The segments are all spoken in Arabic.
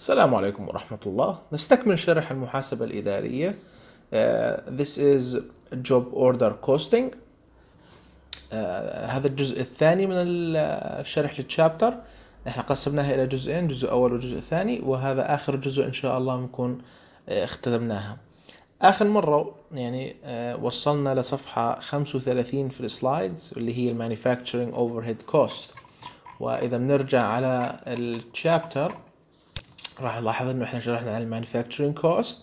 السلام عليكم ورحمة الله نستكمل شرح المحاسبة الإدارية uh, This is Job Order Costing uh, هذا الجزء الثاني من الشرح للشابتر احنا قسمناها إلى جزئين جزء أول وجزء ثاني وهذا آخر جزء إن شاء الله نكون uh, اختتمناها آخر مرة يعني uh, وصلنا لصفحة 35 في السلايدز اللي هي المانيفاكتشرنج overhead cost وإذا بنرجع على الشابتر راح نلاحظ انه احنا شرحنا عن المانيفاكتشرنج كوست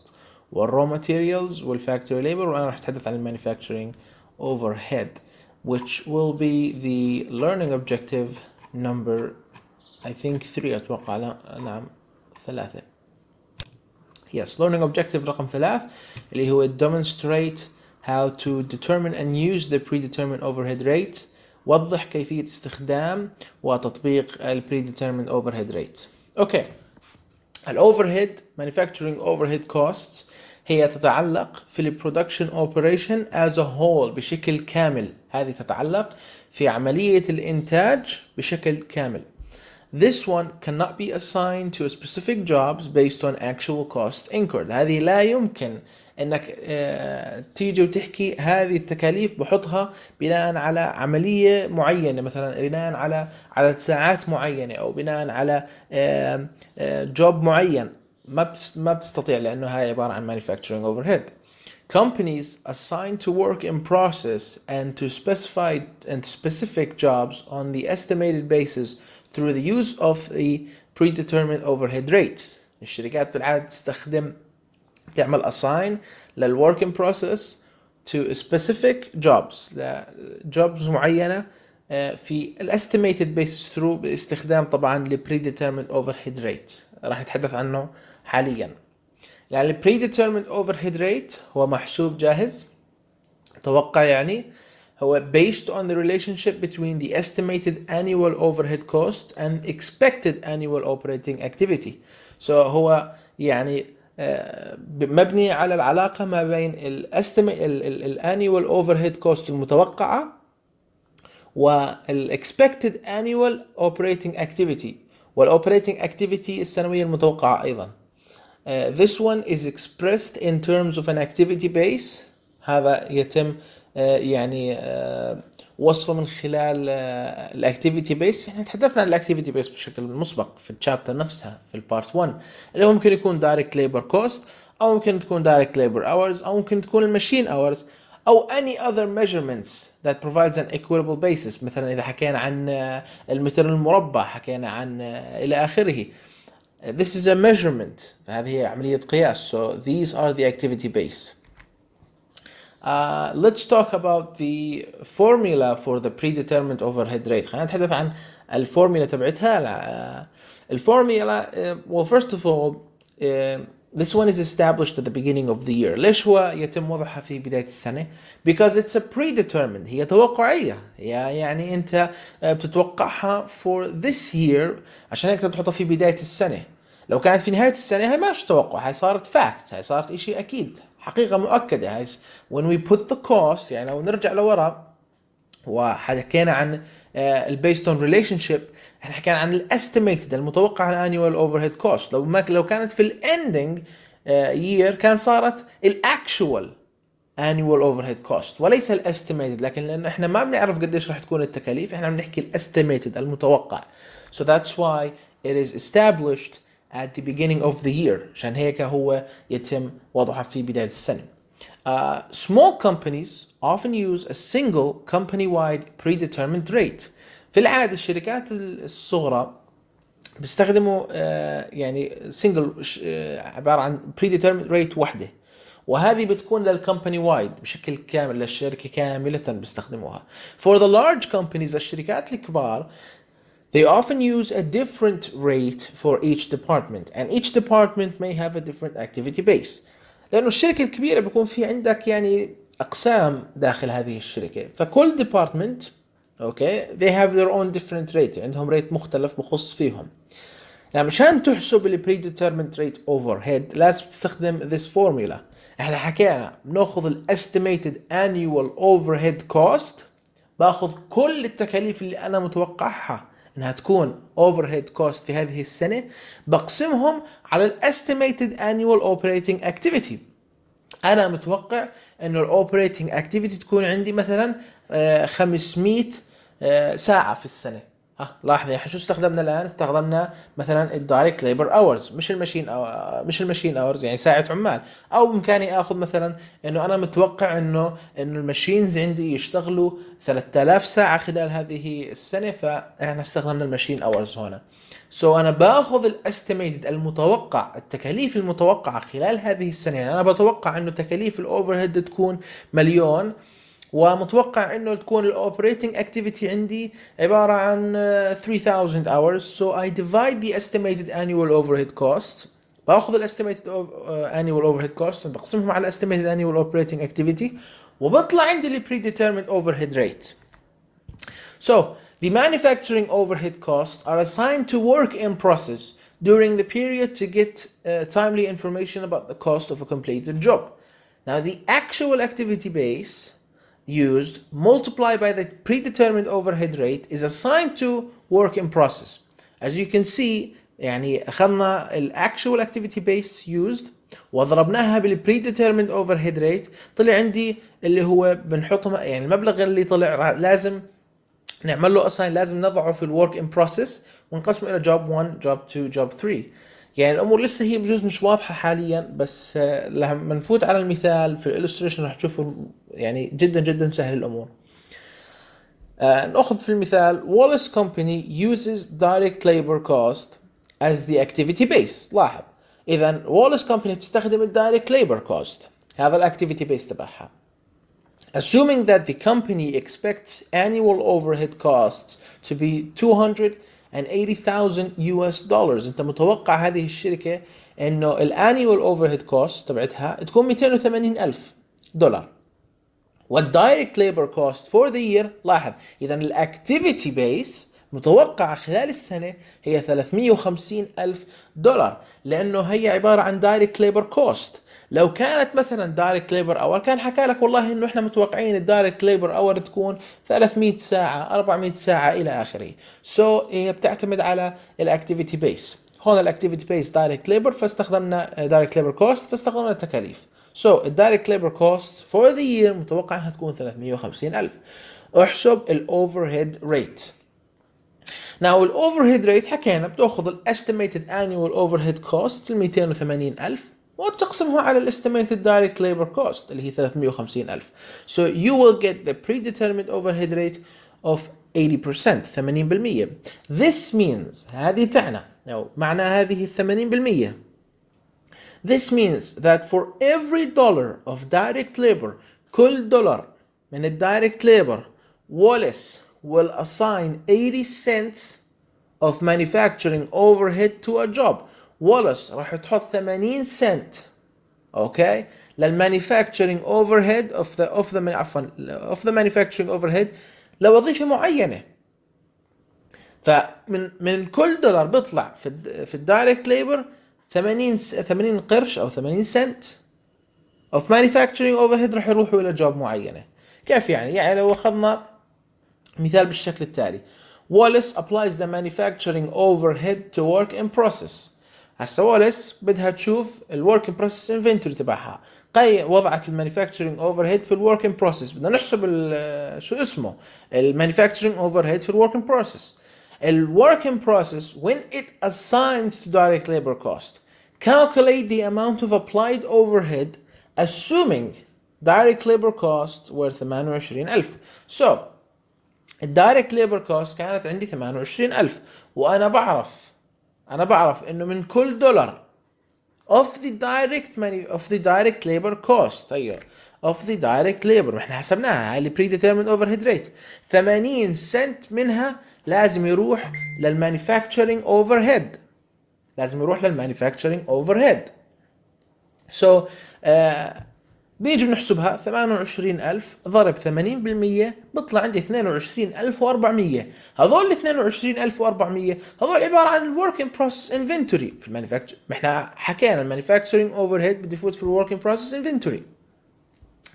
والرو ماتيريالز والفاكتوري ليبر وانا راح اتحدث عن المانيفاكتشرنج اوفر هيد which will be the learning objective number I think 3 اتوقع لا نعم ثلاثة yes learning objective رقم ثلاث اللي هو demonstrate how to determine and use the predetermined overhead rate وضح كيفية استخدام وتطبيق ال predetermined overhead rate okay overhead manufacturing overhead costs هي تتعلق في ال production operation as a whole بشكل كامل هذه تتعلق في عملية الإنتاج بشكل كامل This one cannot be assigned to specific jobs based on actual cost incurred هذه لا يمكن انك تيجي وتحكي هذه التكاليف بحطها بناء على عمليه معينه مثلا بناء على عدد ساعات معينه او بناء على جوب معين ما ما بتستطيع لانه هاي عباره عن manufacturing overhead Companies assigned to work in process and to specified and specific jobs on the estimated basis through the use of the predetermined overhead rates. الشركات بالعادة تستخدم تعمل assign لل working process to specific jobs ل jobs معينة في ال estimated basis through باستخدام طبعا ل predetermined overhead rate راح نتحدث عنه حاليا يعني predetermined overhead rate هو محسوب جاهز توقع يعني هو based on the relationship between the estimated annual overhead cost and expected annual operating activity. So هو يعني مبني على العلاقه ما بين الاستم الانيوال اوفر هيد كوست المتوقعه والاكسبكتد انيوال اوبريتنج اكتيفيتي والاوبريتنج اكتيفيتي السنويه المتوقعه ايضا uh, this one is expressed in terms of an activity base هذا يتم uh, يعني uh, وصفه من خلال الاكتيفيتي بيس احنا تحدثنا عن الاكتيفيتي بيس بشكل مسبق في الشابتر نفسها في البارت 1 اللي ممكن يكون دايركت ليبر كوست او ممكن تكون دايركت ليبر اورز او ممكن تكون الماشين اورز او اني اذر ميجرمنتس ذات بروفايدز ان equitable بيسس مثلا اذا حكينا عن آه، المتر المربع حكينا عن آه، الى اخره this is a measurement فهذه هي عمليه قياس so these are the activity base Uh, let's talk about the formula for the predetermined overhead rate خلينا نتحدث عن الفورميلا تبعتها uh, الفورميلا uh, well first of all uh, this one is established at the beginning of the year ليش هو يتم وضعها في بداية السنة because it's a predetermined هي توقعية هي يعني انت uh, بتتوقعها for this year عشان هيك بتحطها في بداية السنة لو كانت في نهاية السنة هي ماش توقع هي صارت fact هي صارت اشي اكيد حقيقة مؤكدة guys يعني when we put the cost يعني لو نرجع لورا وحكينا عن البيست اون ريليشن شيب احنا حكينا عن الاستيميتد المتوقع الانيوال اوفر هيد كوست لو ما لو كانت في الاندنج آه، يير كان صارت الاكشوال انيوال اوفر هيد كوست وليس الاستيميتد لكن لانه احنا ما بنعرف قديش راح تكون التكاليف احنا بنحكي الاستيميتد المتوقع so that's why it is established at the beginning of the year عشان هيك هو يتم وضعها في بداية السنة. Uh, small companies often use a single company-wide predetermined rate. في العادة الشركات الصغرى بيستخدموا uh, يعني single uh, عبارة عن predetermined rate واحدة. وهذه بتكون للكمباني وايد بشكل كامل للشركة كاملة بيستخدموها. For the large companies الشركات الكبار They often use a different rate for each department and each department may have a different activity base لأنه الشركة الكبيرة بيكون في عندك يعني أقسام داخل هذه الشركة فكل ديبارتمنت اوكي they have their own different rate عندهم ريت مختلف بخص فيهم يعني مشان تحسب البري ديترمنت ريت اوفر هيد لازم تستخدم this formula احنا حكينا بناخذ الاستيميتد annual overhead cost باخذ كل التكاليف اللي انا متوقعها انها تكون اوفر هيد كوست في هذه السنه بقسمهم على الاستيميتد انيوال اوبريتنج اكتيفيتي انا متوقع انه الاوبريتنج اكتيفيتي تكون عندي مثلا 500 آه، آه، ساعه في السنه ها لاحظي يعني، احنا شو استخدمنا الان استخدمنا مثلا الدايركت ليبر اورز مش المشين أو مش المشين اورز يعني ساعه عمال او بامكاني اخذ مثلا انه انا متوقع انه انه المشينز عندي يشتغلوا 3000 ساعه خلال هذه السنه فاحنا استخدمنا المشين اورز هنا سو so انا باخذ الاستيميتد المتوقع التكاليف المتوقعه خلال هذه السنه يعني انا بتوقع انه تكاليف الاوفر هيد تكون مليون ومتوقع انه تكون الاوبريتنج اكتيفيتي عندي عباره عن 3000 hours so I divide the estimated annual overhead cost باخذ الاستيميتد انيوال اوفرهيد كوست بقسمهم على الاستيميتد انيوال اوبريتنج اكتيفيتي وبطلع عندي البري ديترميند overhead rate. So the manufacturing overhead costs are assigned to work in process during the period to get uh, timely information about the cost of a completed job. Now the actual activity base used multiplied by the predetermined overhead rate is assigned to work in process. As you can see يعني ال actual activity base used وضربناها بالpredetermined overhead rate طلع عندي اللي هو بنحطه يعني المبلغ اللي طلع لازم نعمل له assign لازم نضعه في work in process ونقسمه إلى job 1 job 2 job 3 يعني الامور لسه هي بجوز مش واضحه حاليا بس آه، لما نفوت على المثال في الالستريشن راح تشوفوا يعني جدا جدا سهل الامور آه، ناخذ في المثال Wallace Company uses direct labor cost as the activity base لاحظ اذا Wallace Company بتستخدم الدايركت labor cost هذا الاكتيفيتي بيس تبعها assuming that the company expects annual overhead costs to be 200 US dollars انت متوقع هذه الشركه انه annual overhead cost تبعتها تكون 280 الف دولار والدايركت ليبر كوست فور ذا يير لاحظ اذا الاكتيفيتي بيس متوقعة خلال السنة هي 350 ألف دولار لأنه هي عبارة عن دايركت ليبر كوست لو كانت مثلا دايركت ليبر اور كان حكى لك والله انه احنا متوقعين الدايركت ليبر اور تكون 300 ساعه 400 ساعه الى اخره سو so, هي بتعتمد على الاكتيفيتي بيس هون الاكتيفيتي بيس دايركت ليبر فاستخدمنا دايركت ليبر كوست فاستخدمنا التكاليف سو الدايركت ليبر كوست فور ذا يير متوقع انها تكون 350 الف احسب الاوفر هيد ريت now الاوفر ريت حكينا بتاخذ estimated annual overhead cost ال 280000 وتقسمها على estimated direct labor cost, اللي هي 350000 so you will get the predetermined overhead rate of 80% 80% this means هذه تعنى أو معنى هذه ال 80% this means that for every dollar of direct labor كل دولار من الدايركت labor Wallace will assign 80 cents of manufacturing overhead to a job Wallace راح تحط 80 سنت اوكي للمانيفاكتشرنج اوفر هيد اوف ذا اوف ذا عفوا اوف ذا مانيفاكتشرنج اوفر هيد لوظيفه معينه فمن من كل دولار بيطلع في في الدايركت ليبر 80 80 قرش او 80 سنت اوف مانيفاكتشرنج اوفر هيد راح يروحوا الى جوب معينه كيف يعني؟ يعني لو اخذنا مثال بالشكل التالي ابلايز applies the manufacturing overhead to work in process هسه واليس بدها تشوف الورك ان بروسيس انفنتوري تبعها قي وضعت المانيفاكتشرنج اوفر هيد في الورك ان بروسيس بدنا نحسب شو اسمه المانيفاكتشرنج اوفر هيد في الورك ان بروسيس الورك ان بروسيس when it assigns to direct labor cost calculate the amount of applied overhead assuming direct labor cost worth 28000 so الدايركت ليبر كوست كانت عندي 28000 وانا بعرف انا بعرف انه من كل دولار اوف ذا دايركت ماني اوف ذا دايركت ليبر كوست ايوه اوف ذا دايركت ليبر احنا حسبناها هاي البري ديترمند اوفر هيد ريت 80 سنت منها لازم يروح للمانيفاكتشرنج اوفر هيد لازم يروح للمانيفاكتشرنج اوفر آه، هيد سو بيجي بنحسبها 28000 ضرب 80% بيطلع عندي 22400 هذول ال 22400 هذول عباره عن الورك ان بروسس انفنتوري في المانيفاكتشر ما احنا حكينا المانيفاكتشرنج اوفر هيد بده يفوت في الورك ان بروسس انفنتوري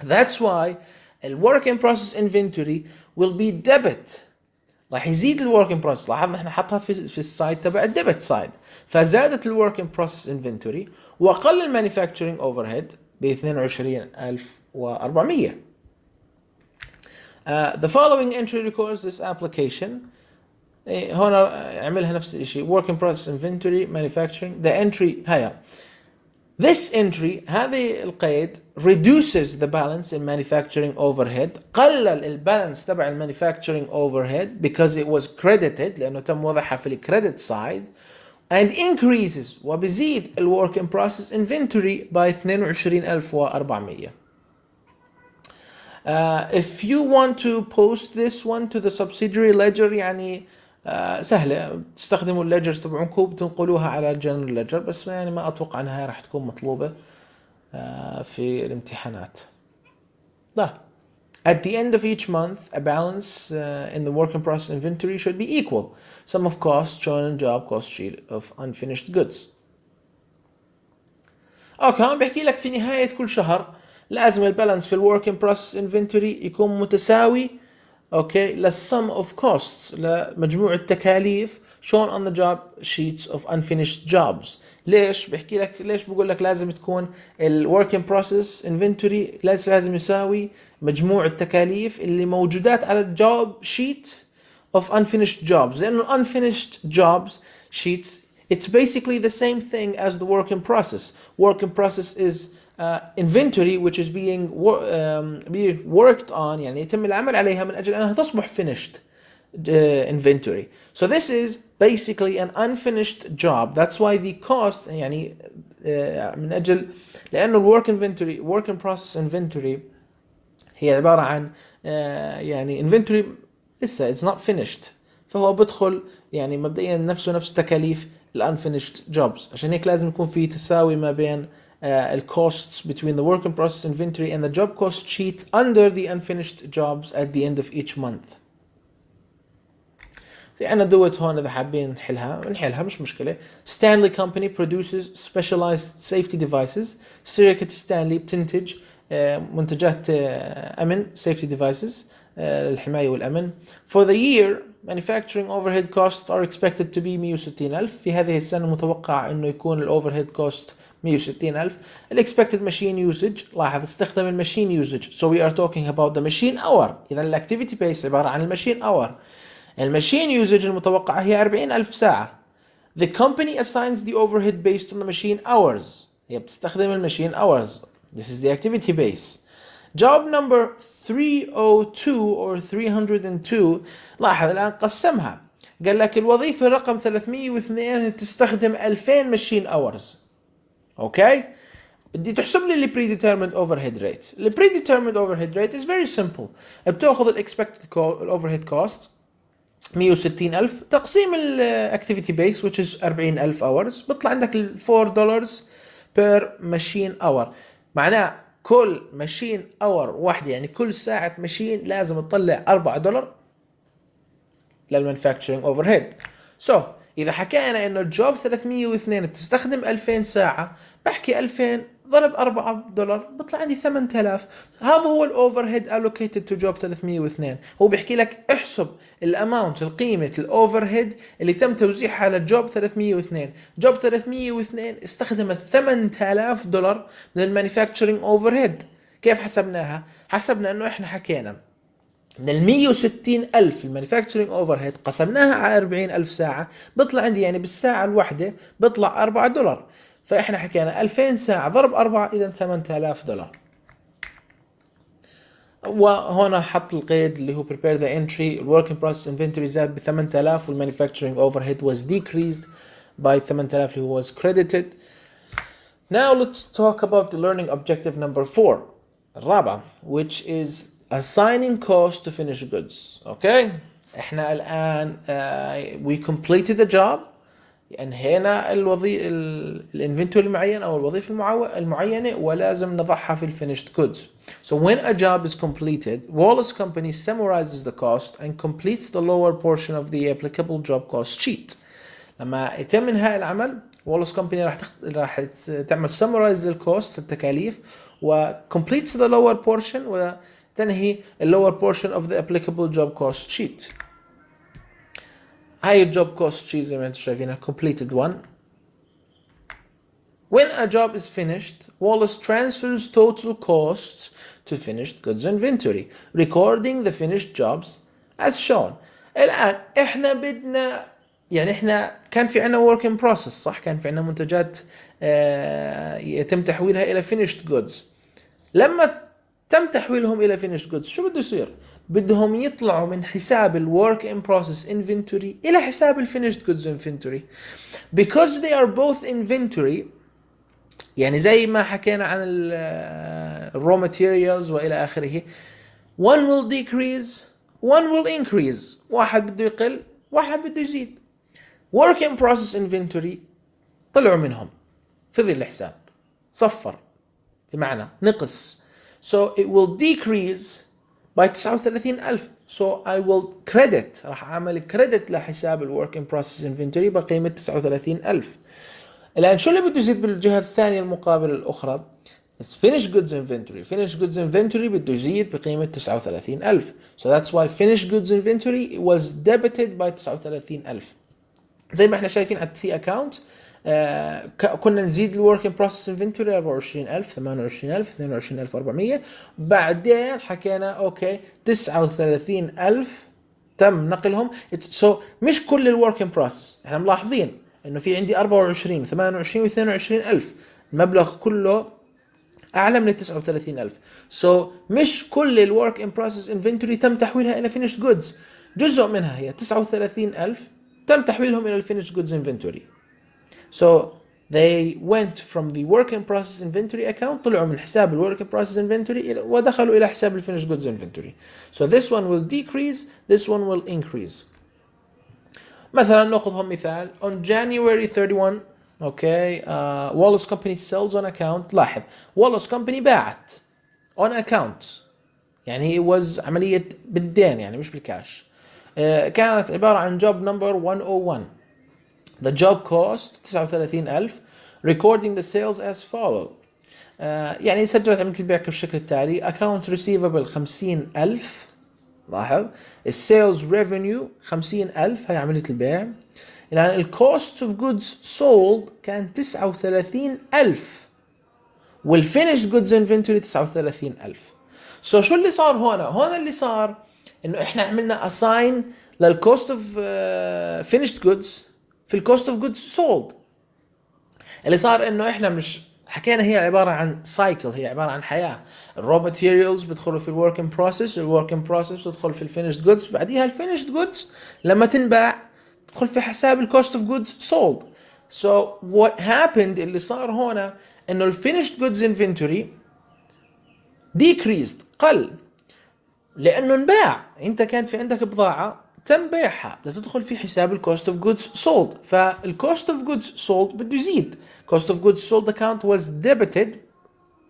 ذاتس واي الورك ان بروسس انفنتوري will be debit راح يزيد الورك ان بروسس لاحظنا احنا حطها في في السايد تبع الديبت سايد فزادت الورك ان بروسس انفنتوري وقل المانيفاكتشرنج اوفر هيد ب 22400 uh, The following entry records this application هنا عملها نفس الشيء work in process inventory manufacturing the entry هيا This entry هذه القيد reduces the balance in manufacturing overhead قلل البالانس تبع المانيفاكتشرنج overhead because it was credited لأنه تم وضعها في الكريدت side and increases وبزيد ال work in process inventory by 22400 uh, if you want to post this one to the subsidiary ledger يعني uh, سهلة تستخدموا الليجر تبعونكم وبتنقلوها على الجنرال ليجر بس يعني ما أتوقع أنها راح تكون مطلوبة uh, في الامتحانات ده At the end of each month, a balance uh, in the work in process inventory should be equal. Sum of costs shown in job cost sheet of unfinished goods. اه كمان بيحكي لك في نهاية كل شهر لازم البالانس في الورك ان بروسس انفنتوري يكون متساوي اوكي للسم اوف كوست لمجموع التكاليف shown on the job sheets of unfinished jobs ليش بحكي لك ليش بقول لك لازم تكون الورك ان بروسيس انفنتوري لازم يساوي مجموع التكاليف اللي موجودات على الجوب شيت of unfinished jobs لانه unfinished jobs sheets it's basically the same thing as the work in process work in process is uh, inventory which is being, um, being worked on يعني يتم العمل عليها من اجل انها تصبح finished uh, inventory. So this is basically an unfinished job. That's why the cost يعني uh, من أجل لأنه inventory work in process inventory هي عبارة عن uh, يعني inventory لسه it's not finished فهو بدخل يعني مبدئيا نفسه نفس تكاليف unfinished jobs. عشان هيك لازم يكون في تساوي ما بين uh, costs between the work in process inventory and the job cost sheet under the unfinished jobs at the end of each month لأن دوت هون إذا حابين نحلها نحلها مش مشكلة stanley company produces specialized safety devices to stanley بتنتج منتجات أمن safety devices للحماية والأمن for the year manufacturing overhead costs are expected to be 160,000 في هذه السنة متوقع أنه يكون الأوفرهيد كوست 160,000 الاكسبكتد ماشين usage لاحظ استخدم الماشين usage so we are talking about the machine hour إذا الاكتيفيتي بيس about عن الماشين hour الماشين يوزج المتوقعة هي 40 ألف ساعة The company assigns the overhead based on the machine hours هي بتستخدم الماشين hours This is the activity base Job number 302 or 302 لاحظ الآن قسمها قال لك الوظيفة رقم 302 تستخدم 2000 مشين hours اوكي بدي تحسب لي الـ predetermined overhead rate الـ predetermined overhead rate is very simple بتاخذ الاكسبكتد اوفر overhead cost 160000 تقسيم الاكتيفيتي بيس which is 40000 اورز بيطلع عندك ال 4 دولار بير ماشين اور معناه كل ماشين اور واحده يعني كل ساعه ماشين لازم تطلع 4 دولار للمانفاكتشرنج اوفر هيد سو اذا حكينا انه الجوب 302 بتستخدم 2000 ساعه بحكي 2000 ضرب 4 دولار بيطلع عندي 8000 هذا هو الاوفر هيد الوكيتد تو جوب 302 هو بيحكي لك احسب الاماونت القيمه الاوفر هيد اللي تم توزيعها على جوب 302 جوب 302 استخدمت 8000 دولار من المانيفاكتشرنج اوفر هيد كيف حسبناها حسبنا انه احنا حكينا من ال 160 ألف المانيفاكتشرنج اوفر هيد قسمناها على 40 ألف ساعة بيطلع عندي يعني بالساعة الواحدة بيطلع 4 دولار فاحنا حكينا 2000 ساعة ضرب 4 اذا 8000 دولار وهنا حط القيد اللي هو prepare the entry working process inventory زاد ب 8000 والmanufacturing overhead was decreased by 8000 اللي هو was credited Now let's talk about the learning objective number 4 الرابع which is assigning cost to finished goods okay احنا الآن uh, we completed the job انهينا الوظيفه الانفنتوري المعين او الوظيفه المعينه ولازم نضعها في الفينيشد goods. So when a job is completed, Wallace Company summarizes the cost and completes the lower portion of the applicable job cost sheet. لما يتم انهاء العمل Wallace Company راح تخ... راح تعمل summarize cost التكاليف و completes the lower portion وتنهي اللور portion of the applicable job cost sheet. Higher job costs cheese and a completed one. When a job is finished, Wallace transfers total costs to finished goods inventory, recording the finished jobs as shown. الآن احنا بدنا يعني احنا كان في عنا work in process صح كان في عنا منتجات يتم تحويلها إلى finished goods. لما تم تحويلهم الى فينيش جودز شو بده يصير بدهم يطلعوا من حساب الورك ان بروسس انفنتوري الى حساب الفينيش جودز انفنتوري because they are both inventory يعني زي ما حكينا عن الرو ماتيريالز آه، والى اخره one will decrease one will increase واحد بده يقل واحد بده يزيد work in process inventory طلعوا منهم فضل الحساب صفر بمعنى نقص So it will decrease by 39000 So I will credit راح أعمل credit لحساب ال work in process inventory بقيمة 39000 الآن شو اللي بده يزيد بالجهة الثانية المقابلة الأخرى؟ finished goods inventory finished goods inventory بده يزيد بقيمة 39000 so that's why finished goods inventory was debited by 39000 زي ما احنا شايفين at T account آه، كنا نزيد الورك ان بروسس انفنتوري 24000 28000 22400 بعدين حكينا اوكي 39000 تم نقلهم سو so, مش كل الورك ان بروسس احنا ملاحظين انه في عندي 24 28 و 22000 المبلغ كله اعلى من ال 39000 سو so, مش كل الورك ان بروسس انفنتوري تم تحويلها الى فينيش جودز جزء منها هي 39000 تم تحويلهم الى الفينيش جودز انفنتوري So they went from the work in process inventory account طلعوا من حساب ال work in process inventory ودخلوا إلى حساب finished goods inventory. So this one will decrease, this one will increase. مثلا ناخذهم مثال on January 31 okay uh, Wallace company sells on account لاحظ Wallace company باعت on account يعني it was عملية بالدين يعني مش بالكاش uh, كانت عبارة عن job number 101 The job cost 39000 recording the sales as follow uh, آه، يعني سجلت عملية البيع بالشكل التالي account receivable 50000 لاحظ السيلز ريفينيو 50000 هي عملية البيع الآن الكوست اوف جودز سولد كان 39000 والفينش جودز انفنتوري 39000 سو شو اللي صار هون هون اللي صار انه احنا عملنا اساين للكوست اوف فينيشد جودز في الكوست اوف جودز سولد اللي صار انه احنا مش حكينا هي عباره عن سايكل هي عباره عن حياه الرو ماتيريالز بيدخلوا في الورك ان بروسيس الورك ان بروسيس بتدخل في الفينيشد جودز بعديها الفينيشد جودز لما تنباع تدخل في حساب الكوست اوف جودز سولد سو وات هابند اللي صار هنا انه الفينيشد جودز انفنتوري ديكريزد قل لانه انباع انت كان في عندك بضاعه تم بيعها لتدخل في حساب الكوست اوف جودز سولد فالكوست اوف جودز سولد بده يزيد كوست اوف جودز سولد اكاونت واز ديبتد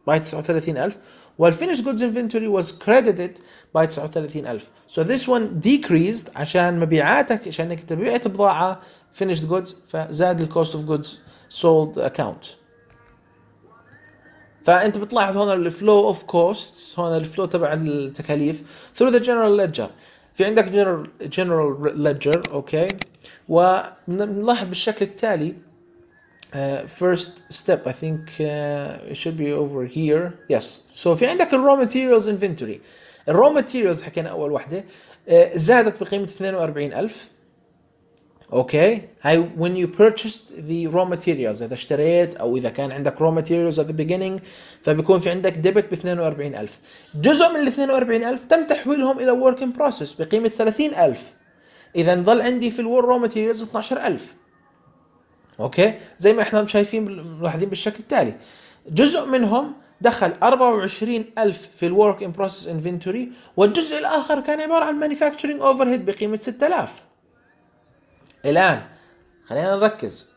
باي 39000 والفينش جودز انفنتوري واز كريديتد باي 39000 سو ذس وان ديكريزد عشان مبيعاتك عشان انك تبيعت بضاعه finished جودز فزاد الكوست اوف جودز سولد اكاونت فانت بتلاحظ هون الفلو اوف كوست هون الفلو تبع التكاليف through the general ledger في عندك جنرال ليدجر اوكي ونلاحظ بالشكل التالي Uh, first step I think uh, it should be over here yes so في عندك الرو ماتيريالز انفنتوري الرو ماتيريالز حكينا اول وحده uh, زادت بقيمه 42000 اوكي هاي when you purchased the raw materials اذا اشتريت او اذا كان عندك raw materials at the beginning فبيكون في عندك ديبت ب 42000 جزء من ال 42000 تم تحويلهم الى work in process بقيمه 30000 اذا ظل عندي في ال raw materials 12000 اوكي زي ما احنا شايفين ملاحظين بالشكل التالي جزء منهم دخل 24000 في الورك ان بروسيس انفنتوري والجزء الاخر كان عباره عن مانيفاكتشرنج اوفر بقيمه 6000 الان خلينا نركز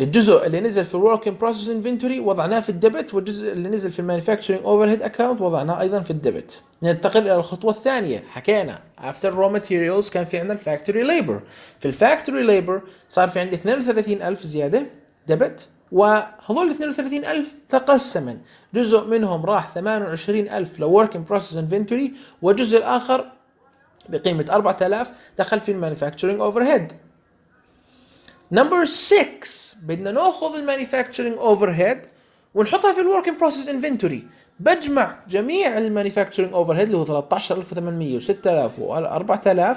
الجزء اللي نزل في الورك ان بروسيس انفنتوري وضعناه في الديبت والجزء اللي نزل في المانيفاكتشرنج اوفر هيد اكونت وضعناه ايضا في الديبت ننتقل الى الخطوه الثانيه حكينا افتر رو ماتيريالز كان في عندنا الفاكتوري ليبر في الفاكتوري ليبر صار في عندي 32000 زياده ديبت وهذول ال 32000 تقسما جزء منهم راح 28000 لورك ان بروسيس انفنتوري والجزء الاخر بقيمة 4000 دخل في المانيفاكتشرنج اوفر هيد نمبر 6 بدنا ناخذ المانيفاكتشرنج اوفر هيد ونحطها في الورك بروسيس انفنتوري بجمع جميع المانيفاكتشرنج اوفر هيد اللي هو 13800 و6000 و4000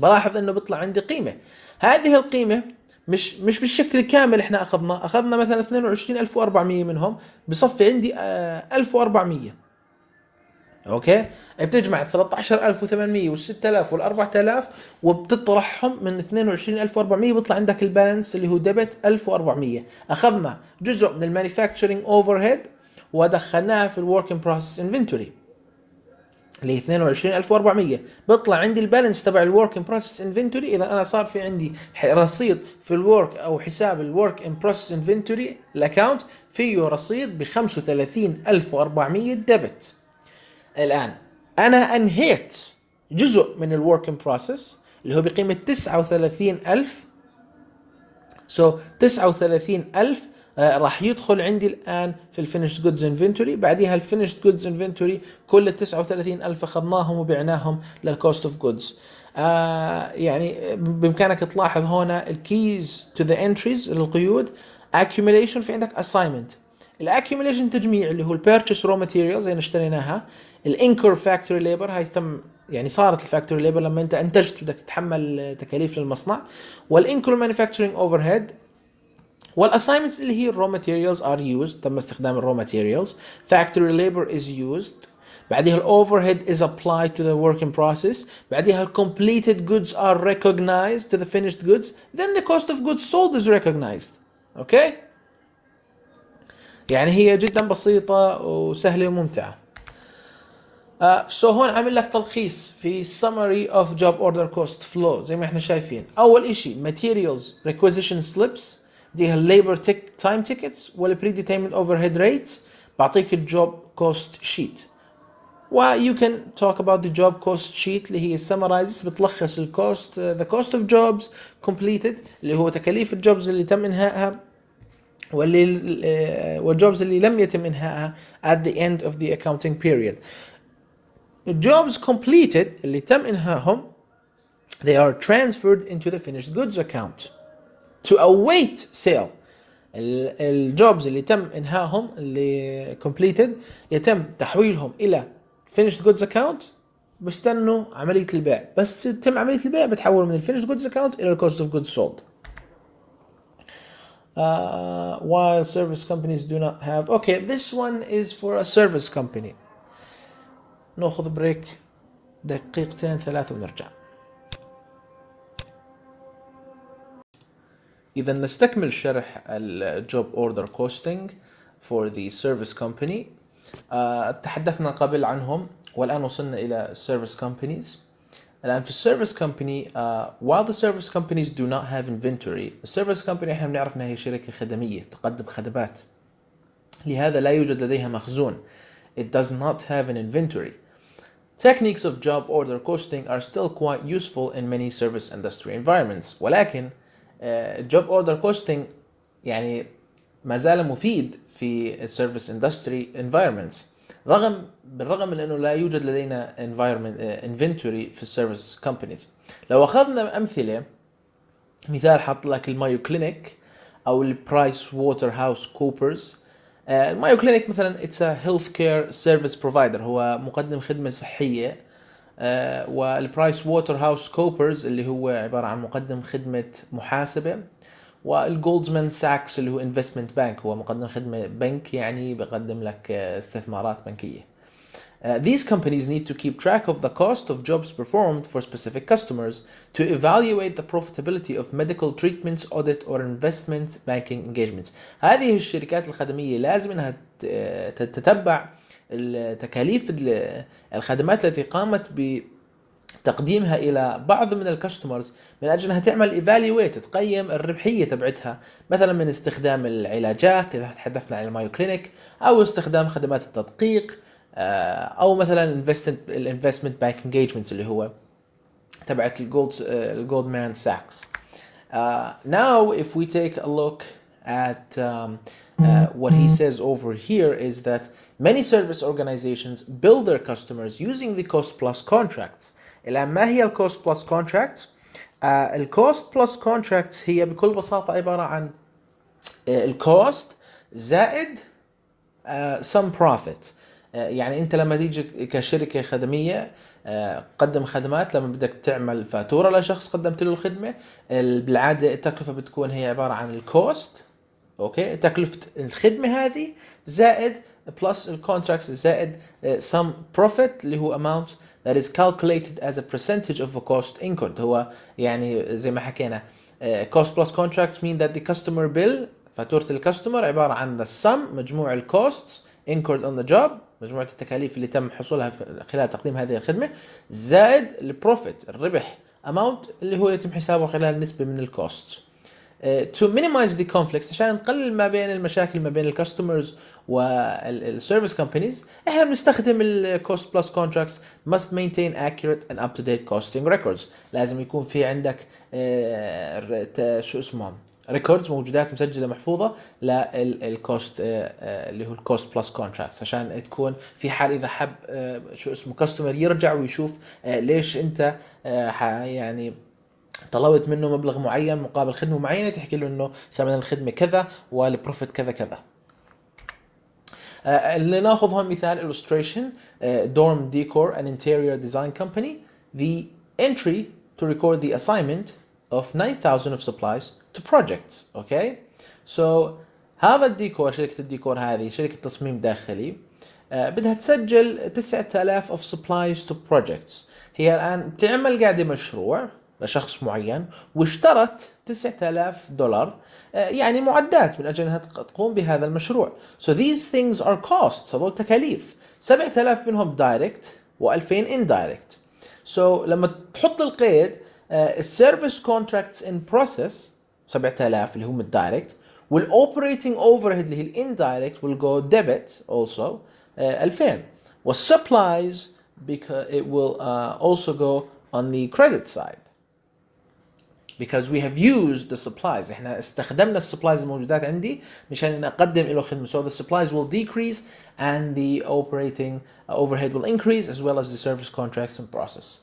بلاحظ انه بيطلع عندي قيمه هذه القيمه مش مش بالشكل الكامل احنا اخذنا اخذنا مثلا 22400 منهم بصفي عندي 1400 آه، اوكي بتجمع ال 13800 وال 6000 وال 4000 وبتطرحهم من 22400 بيطلع عندك البالانس اللي هو ديبت 1400 اخذنا جزء من المانيفاكتشرنج اوفر هيد ودخلناها في الورك ان بروسس انفنتوري اللي هي 22400 بيطلع عندي البالانس تبع الورك ان بروسس انفنتوري اذا انا صار في عندي رصيد في الورك او حساب الورك ان بروسس انفنتوري الاكونت فيه رصيد ب 35400 ديبت الآن أنا أنهيت جزء من الورك ان بروسيس اللي هو بقيمة 39000 سو so 39000 آه، راح يدخل عندي الان في الفينش جودز انفنتوري بعديها الفينش جودز انفنتوري كل ال 39000 اخذناهم وبعناهم للكوست اوف جودز يعني بامكانك تلاحظ هنا الكيز تو ذا انتريز للقيود accumulation في عندك assignment الاكيوميليشن تجميع اللي هو البيرتشس رو ماتيريالز يعني اشتريناها الانكر فاكتوري ليبر هاي تم يعني صارت الفاكتوري ليبر لما انت انتجت بدك تتحمل تكاليف للمصنع والانكر مانيفاكتشرنج اوفر هيد والاساينمنتس اللي هي الرو ماتيريالز ار يوزد تم استخدام الرو ماتيريالز فاكتوري ليبر از يوزد بعديها الاوفر هيد از ابلايد تو ذا وركينج بروسيس بعديها الكومبليتد جودز ار recognized تو ذا finished جودز then the cost of goods sold is recognized اوكي okay? يعني هي جدا بسيطة وسهلة وممتعة سو uh, so هون عامل لك تلخيص في summary of job order cost flow زي ما احنا شايفين اول اشي materials requisition slips دي بديها labor tick time tickets وال predetermined overhead rates بعطيك job cost sheet و you can talk about the job cost sheet اللي هي summarizes بتلخص الكوست the cost of jobs completed اللي هو تكاليف الجوبز اللي تم انهائها واللي آه، والجوبز اللي لم يتم انهائها at the end of the accounting period. Jobs completed اللي تم انهائهم they are transferred into the finished goods account to await sale. الجوبز اللي تم انهائهم اللي completed يتم تحويلهم الى finished goods account بستنوا عمليه البيع بس تتم عمليه البيع بتحول من الفينش جودز اكاونت الى الكوست اوف جودز سولد uh, while service companies do not have okay this one is for a service company ناخذ بريك دقيقتين ثلاثة ونرجع إذا نستكمل شرح ال job order costing for the service company uh, تحدثنا قبل عنهم والآن وصلنا إلى service companies And for service company, uh, while the service companies do not have inventory service company, احنا بنعرف انها هي شركة خدمية تقدم خدمات لهذا لا يوجد لديها مخزون it does not have an inventory Techniques of job order costing are still quite useful in many service industry environments ولكن uh, job order costing يعني ما زال مفيد في service industry environments رغم بالرغم من انه لا يوجد لدينا environment آه، inventory في السيرفيس كومبانيز لو اخذنا امثله مثال حط لك المايو كلينيك او البرايس ووتر هاوس كوبرز المايو كلينيك مثلا اتس هيلث كير سيرفيس بروفايدر هو مقدم خدمه صحيه والبرايس ووتر هاوس كوبرز اللي هو عباره عن مقدم خدمه محاسبه والجولدمان ساكس اللي هو انفستمنت بانك هو مقدم خدمة بنك يعني بقدم لك استثمارات بنكية Uh, these companies need to keep track of the cost of jobs performed for specific customers to evaluate the profitability of medical treatments, audit or investment banking engagements. هذه الشركات الخدمية لازم انها تتبع تكاليف الخدمات التي قامت ب تقديمها الى بعض من الكاستمرز من اجل انها تعمل ايفالويت تقيم الربحيه تبعتها مثلا من استخدام العلاجات اذا تحدثنا عن المايو كلينيك او استخدام خدمات التدقيق آه، او مثلا الانفستمنت بانك انجيجمنت اللي هو تبعت الجولد الجولدمان ساكس now if we take a look at وات هي آه، what he says over here is that many service organizations bill their customers using the cost plus contracts الآن ما هي الكوست بلس كونتراكتس؟ الكوست بلس كونتراكتس هي بكل بساطة عبارة عن آه، الكوست زائد سم آه، بروفيت آه، يعني انت لما تيجي كشركه خدميه قدم خدمات لما بدك تعمل فاتوره لشخص قدمت له الخدمه بالعاده التكلفه بتكون هي عباره عن الكوست اوكي تكلفه الخدمه هذه زائد بلس الكونتراكتس زائد سم بروفيت اللي هو اماونت that is calculated as a percentage of the cost incurred هو يعني زي ما حكينا آه، cost plus contracts mean that the customer bill فاتورة الكاستمر عبارة عن the sum مجموع ال costs incurred on the job مجموعة التكاليف اللي تم حصولها خلال تقديم هذه الخدمة زائد البروفيت الربح amount اللي هو يتم حسابه خلال نسبة من الكوست تو مينيمايز ذا كونفليكتس عشان نقلل ما بين المشاكل ما بين الكاستمرز والسيرفيس كومبانيز احنا بنستخدم الكوست بلس كونتراكتس must maintain accurate and up to date costing ريكوردز لازم يكون في عندك آه، شو اسمه ريكوردز موجودات مسجله محفوظه للكوست آه، آه، اللي هو الكوست بلس كونتراكتس عشان تكون في حال اذا حب شو اسمه كاستمر يرجع ويشوف ليش انت يعني طلبت منه مبلغ معين مقابل خدمه معينه تحكي له انه ثمن الخدمه كذا والبروفيت كذا كذا آه، اللي ناخذ هون مثال illustration آه، dorm decor and interior design company the entry to record the assignment of 9000 of supplies to projects okay so هذا الديكور شركة الديكور هذه شركة تصميم داخلي آه، بدها تسجل 9000 of supplies to projects هي الآن بتعمل قاعدة مشروع لشخص معين واشترت 9000 دولار آه، يعني معدات من اجل انها تقوم بهذا المشروع. So these things are costs هذول تكاليف 7000 منهم دايركت و2000 indirect. So لما تحط القيد السيرفيس كونتراكتس ان بروسيس 7000 اللي هم الدايركت والاوبريتنج اوفر هيد اللي هي الاندايركت ويل جو ديبت اولسو 2000 والسبلايز it ات ويل اولسو جو اون ذا كريدت سايد because we have used the supplies احنا استخدمنا supplies الموجودات عندي مشان نقدم اقدم خدمة. so the supplies will decrease and the operating uh, overhead will increase as well as the service contracts and process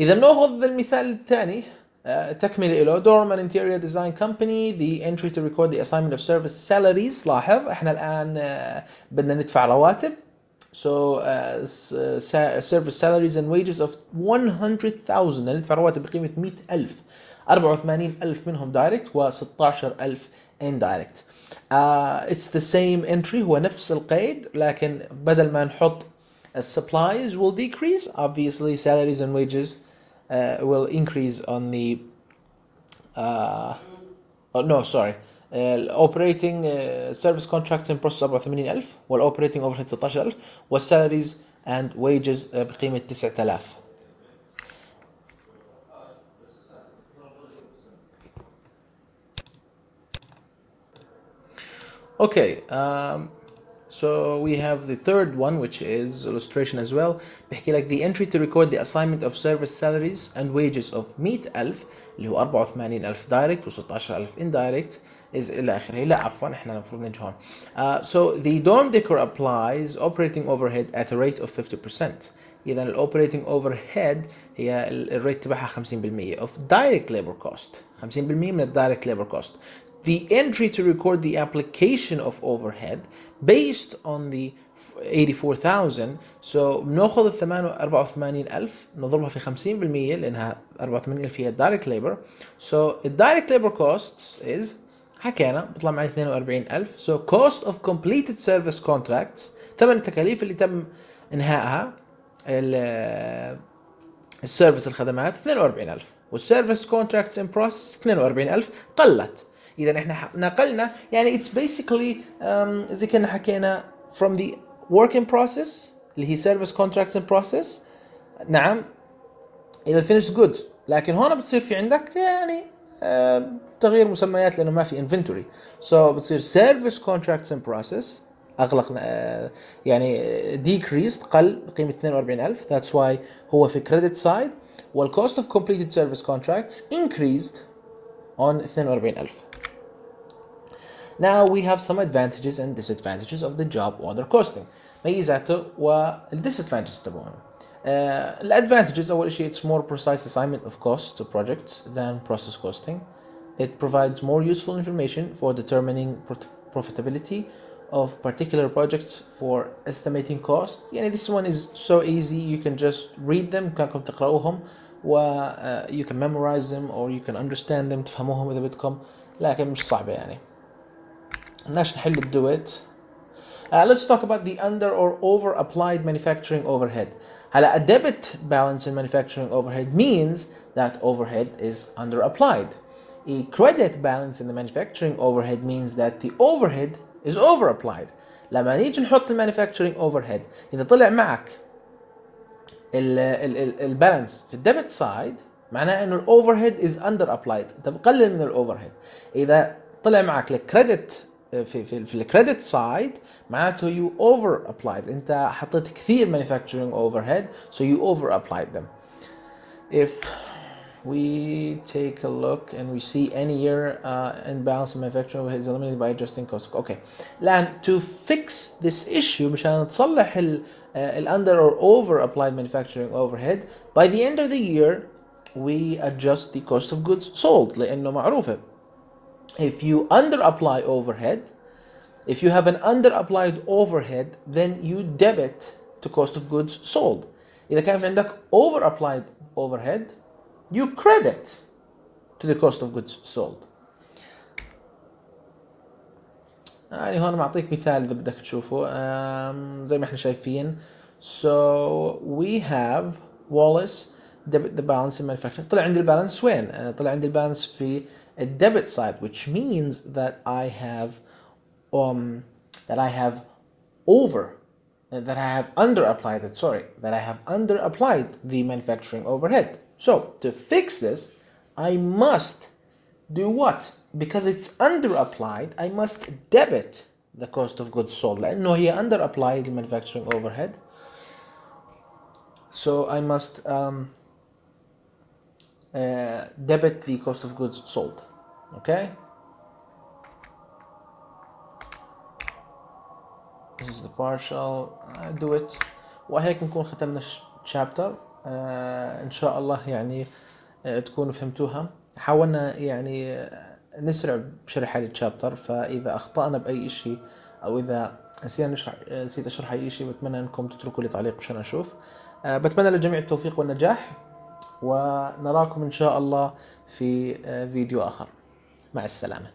اذا ناخذ المثال الثاني uh, تكملة له Dorman Interior Design Company the entry to record the assignment of service salaries لاحظ احنا الان uh، بدنا ندفع رواتب so uh, uh service salaries and wages of 100,000 ندفع رواتب بقيمة 100,000 84,000 منهم direct و 16,000 indirect uh, it's the same entry هو نفس القيد لكن بدل ما نحط supplies will decrease obviously salaries and wages uh, will increase on the uh, oh, no sorry الاوبريتنج سيرفيس كونتراكتس ان بروسس 84000 والاوبريتنج اوفر هيد 16000 والسالاريز اند ويجز بقيمه 9000 Okay, um, so we have the third one, which is illustration as well. بحكي لك the entry to record the assignment of service salaries and wages of 100,000 اللي هو 84,000 direct و 16,000 indirect is إلى آخره لا عفوا احنا المفروض نجي هون uh, so the dorm decor applies operating overhead at a rate of 50% إذا ال operating overhead هي الريت تبعها 50% of direct labor cost 50% من ال direct labor cost the entry to record the application of overhead based on the 84,000 so بناخذ ال 84000 نضربها في 50% لانها 84000 هي direct labor so the direct labor costs is حكينا بيطلع معي 42000 سو كوست اوف كومبليتد سيرفيس كونتراكتس ثمن التكاليف اللي تم انهائها السيرفيس الخدمات 42000 والسيرفيس كونتراكتس ان بروسس 42000 قلت اذا احنا نقلنا يعني اتس بيسيكلي um، زي كنا حكينا from the working process اللي هي service contracts ان process نعم الى الفينش جود لكن هون بتصير في عندك يعني آه، تغيير مسميات لانه ما في انفنتوري سو so بتصير سيرفيس كونتراكتس ان بروسيس اغلقنا يعني ديكريست قل بقيمه 42000 ذاتس واي هو في كريدت سايد والكوست اوف كومبليتد سيرفيس كونتراكتس انكريزد on 42000 Now we have some advantages and disadvantages of the job order costing ميزاته والdisadvantages تبعونه Uh, advantages: اول شيء it's more precise assignment of costs to projects than process costing it provides more useful information for determining profitability of particular projects for estimating cost يعني this one is so easy you can just read them كأنكم تقرأوهم و uh, you can memorize them or you can understand them تفهموهم إذا بدكم لكن مش صعبة يعني بدناش نحل الدويت uh, let's talk about the under or over applied manufacturing overhead Hala, a debit balance in manufacturing overhead means that overhead is under applied. A credit balance in the manufacturing overhead means that the overhead is overapplied. لما نيجي نحط المانيفاكتشرنج اوفر هيد اذا طلع معك البالانس في الديبت سايد معناه انه الاوفر هيد از اندر ابلايد انت بقلل من الاوفر هيد اذا طلع معك الكريدت في في في الكريدت سايد معناته يو اوفر ابلايد انت حطيت كثير مانيفاكتشرنج اوفر هيد سو يو اوفر ابلايد them if we take a look and we see any year uh, imbalance in manufacturing overhead is eliminated by adjusting cost. Okay, then to fix this issue مشان تصلح ال uh, ال under or over applied manufacturing overhead by the end of the year we adjust the cost of goods sold لأنه معروفة if you under apply overhead, if you have an under applied overhead, then you debit to cost of goods sold. إذا كان في عندك over applied overhead, you credit to the cost of goods sold. يعني هون معطيك مثال إذا بدك تشوفه um, زي ما احنا شايفين so we have Wallace the, the balance in manufacturing طلع عندي البالانس وين؟ طلع عندي البالانس في a debit side, which means that I have um, that I have over that I have under applied it, sorry, that I have under applied the manufacturing overhead. So to fix this, I must do what? Because it's under applied, I must debit the cost of goods sold. No, he under applied the manufacturing overhead. So I must um, uh, debit the cost of goods sold. Okay. This is the partial. I do it. وهيك بنكون ختمنا الشابتر آه، ان شاء الله يعني آه، تكونوا فهمتوها حاولنا يعني آه، نسرع بشرح هذا الشابتر فاذا اخطانا باي شيء او اذا نسينا نشرح نسيت اشرح اي شيء بتمنى انكم تتركوا لي تعليق مشان اشوف بتمنى للجميع التوفيق والنجاح ونراكم ان شاء الله في فيديو اخر مع السلامه